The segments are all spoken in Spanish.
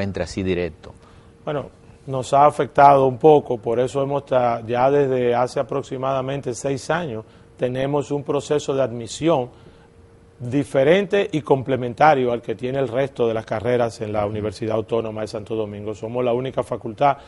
entra así directo? Bueno, nos ha afectado un poco, por eso hemos ya desde hace aproximadamente seis años tenemos un proceso de admisión diferente y complementario al que tiene el resto de las carreras en la Universidad Autónoma de Santo Domingo. Somos la única facultad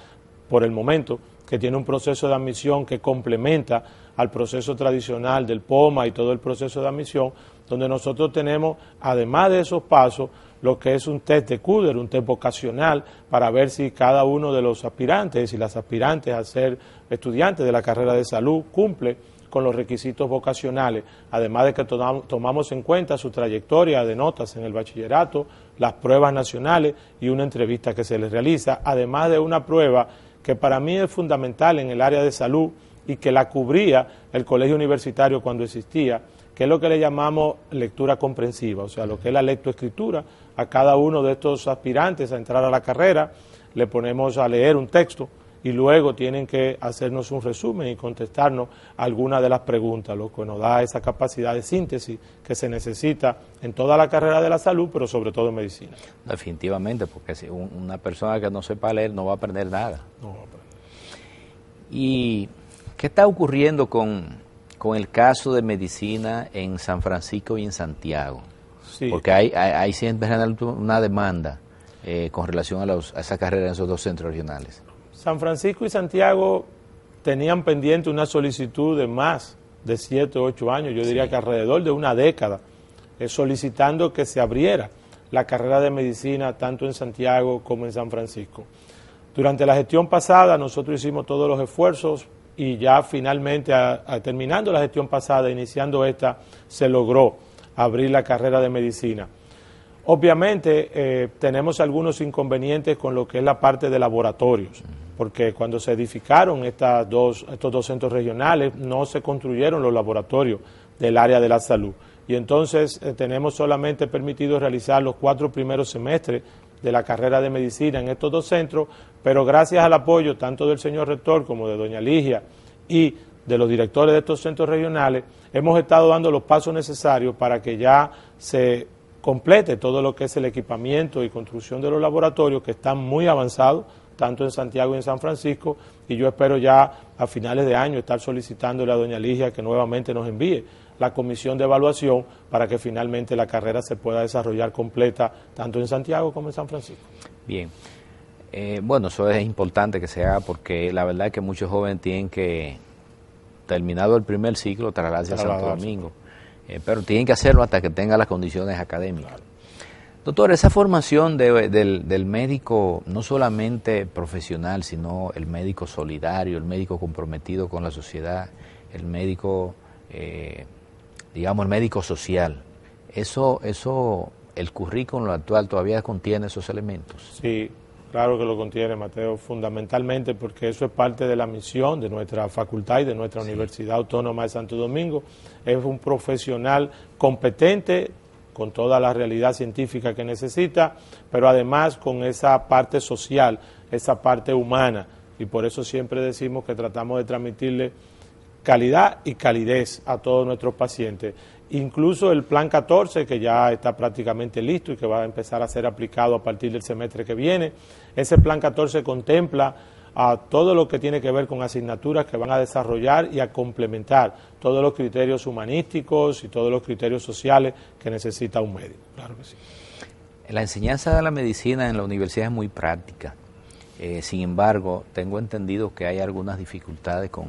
por el momento que tiene un proceso de admisión que complementa al proceso tradicional del POMA y todo el proceso de admisión, donde nosotros tenemos, además de esos pasos, lo que es un test de CUDER, un test vocacional, para ver si cada uno de los aspirantes y las aspirantes a ser estudiantes de la carrera de salud cumple con los requisitos vocacionales, además de que tomamos en cuenta su trayectoria de notas en el bachillerato, las pruebas nacionales y una entrevista que se les realiza, además de una prueba que para mí es fundamental en el área de salud y que la cubría el colegio universitario cuando existía, que es lo que le llamamos lectura comprensiva, o sea, lo que es la lectoescritura. A cada uno de estos aspirantes a entrar a la carrera le ponemos a leer un texto y luego tienen que hacernos un resumen y contestarnos algunas de las preguntas, lo que nos da esa capacidad de síntesis que se necesita en toda la carrera de la salud, pero sobre todo en medicina. Definitivamente, porque si una persona que no sepa leer no va a aprender nada. ¿Y qué está ocurriendo con con el caso de medicina en San Francisco y en Santiago. Porque hay, hay, siempre una demanda eh, con relación a, esa carrera en esos dos centros regionales. San Francisco y Santiago tenían pendiente una solicitud de más de 7 o 8 años, yo diría que alrededor de una década, eh, solicitando que se abriera la carrera de medicina tanto en Santiago como en San Francisco. Durante la gestión pasada nosotros hicimos todos los esfuerzos y ya finalmente, terminando la gestión pasada, iniciando esta, se logró abrir la carrera de medicina. Obviamente eh, tenemos algunos inconvenientes con lo que es la parte de laboratorios, porque cuando se edificaron estos dos centros regionales no se construyeron los laboratorios del área de la salud. Y entonces eh, tenemos solamente permitido realizar los cuatro primeros semestres de la carrera de medicina en estos dos centros, pero gracias al apoyo tanto del señor rector como de doña Ligia y de los directores de estos centros regionales, hemos estado dando los pasos necesarios para que ya se complete todo lo que es el equipamiento y construcción de los laboratorios que están muy avanzados, tanto en Santiago y en San Francisco, y yo espero ya a finales de año estar solicitándole a doña Ligia que nuevamente nos envíe la comisión de evaluación para que finalmente la carrera se pueda desarrollar completa tanto en Santiago como en San Francisco. Bien. Eh, bueno, eso es importante que se haga porque la verdad es que muchos jóvenes tienen que, terminado el primer ciclo, trasladarse a Santo Domingo. Eh, pero tienen que hacerlo hasta que tengan las condiciones académicas. Doctor, esa formación del, médico, no solamente profesional, sino el médico solidario, el médico comprometido con la sociedad, el médico eh, digamos, el médico social. Eso, eso, el currículum actual todavía contiene esos elementos. Sí, claro que lo contiene, Mateo, fundamentalmente porque eso es parte de la misión de nuestra facultad y de nuestra Universidad Autónoma de Santo Domingo. Es un profesional competente con toda la realidad científica que necesita, pero además con esa parte social, esa parte humana. Y por eso siempre decimos que tratamos de transmitirle calidad y calidez a todos nuestros pacientes. Incluso el plan 14, que ya está prácticamente listo y que va a empezar a ser aplicado a partir del semestre que viene, ese plan 14 contempla a todo lo que tiene que ver con asignaturas que van a desarrollar y a complementar todos los criterios humanísticos y todos los criterios sociales que necesita un médico. Claro La enseñanza de la medicina en la universidad es muy práctica. Eh, sin embargo, tengo entendido que hay algunas dificultades con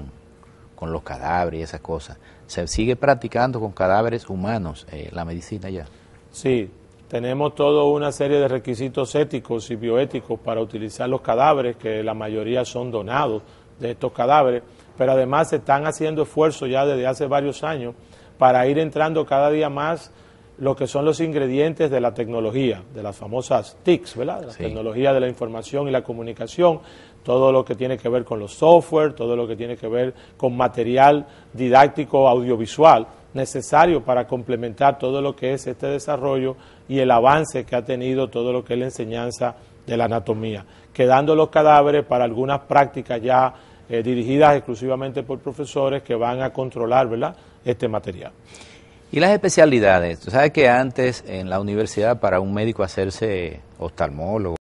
con los cadáveres y esas cosas. ¿Se sigue practicando con cadáveres humanos eh, la medicina ya? Sí, tenemos toda una serie de requisitos éticos y bioéticos para utilizar los cadáveres, que la mayoría son donados de estos cadáveres, pero además se están haciendo esfuerzos ya desde hace varios años para ir entrando cada día más lo que son los ingredientes de la tecnología, de las famosas TICs, ¿verdad? La tecnología de la información y la comunicación, todo lo que tiene que ver con los software, todo lo que tiene que ver con material didáctico audiovisual necesario para complementar todo lo que es este desarrollo y el avance que ha tenido todo lo que es la enseñanza de la anatomía, quedando los cadáveres para algunas prácticas ya eh, dirigidas exclusivamente por profesores que van a controlar, ¿verdad?, este material. Y las especialidades. Tú sabes que antes en la universidad para un médico hacerse oftalmólogo,